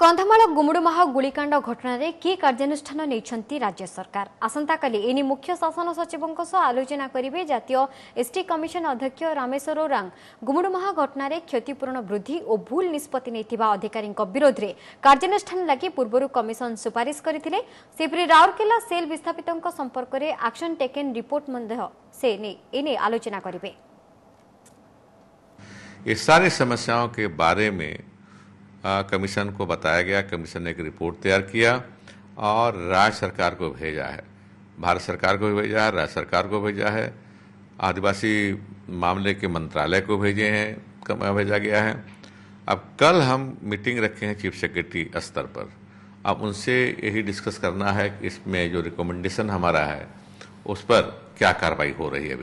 କନ୍ଧମାଳ ଗୁମୁଡୁମାହା ଗୁଳିକାଣ୍ଡ ଘଟଣାରେ କିଏ କାର୍ଯ୍ୟାନୁଷ୍ଠାନ ନେଇଛନ୍ତି ରାଜ୍ୟ ସରକାର ଆସନ୍ତାକାଲି ଏନେଇ ମୁଖ୍ୟ ଶାସନ ସଚିବଙ୍କ ସହ ଆଲୋଚନା କରିବେ ଜାତୀୟ ଏସ୍ଟି କମିଶନ ଅଧ୍ୟକ୍ଷ ରାମେଶ୍ୱର ଓରାଙ୍ଗ ଗୁମୁଡୁମାହା ଘଟଣାରେ କ୍ଷତିପୂରଣ ବୃଦ୍ଧି ଓ ଭୁଲ ନିଷ୍ପତ୍ତି ନେଇଥିବା ଅଧିକାରୀଙ୍କ ବିରୋଧରେ କାର୍ଯ୍ୟାନୁଷ୍ଠାନ ଲାଗି ପୂର୍ବରୁ କମିଶନ ସୁପାରିଶ କରିଥିଲେ ସେହିପରି ରାଉରକେଲା ସେଲ୍ ବିସ୍ଥାପିତଙ୍କ ସମ୍ପର୍କରେ ଆକ୍ସନ ଟେକେନ୍ ରିପୋର୍ଟ ମଧ୍ୟ ସେ ଏନେଇ ଆଲୋଚନା କରିବେ ଏ ସାରି कमीशन को बताया गया कमीशन ने एक रिपोर्ट तैयार किया और राज्य सरकार को भेजा है भारत सरकार को भेजा है राज्य सरकार को भेजा है आदिवासी मामले के मंत्रालय को भेजे हैं भेजा गया है अब कल हम मीटिंग रखे हैं चीफ सेक्रेटरी स्तर पर अब उनसे यही डिस्कस करना है कि इसमें जो रिकमेंडेशन हमारा है उस पर क्या कार्रवाई हो रही है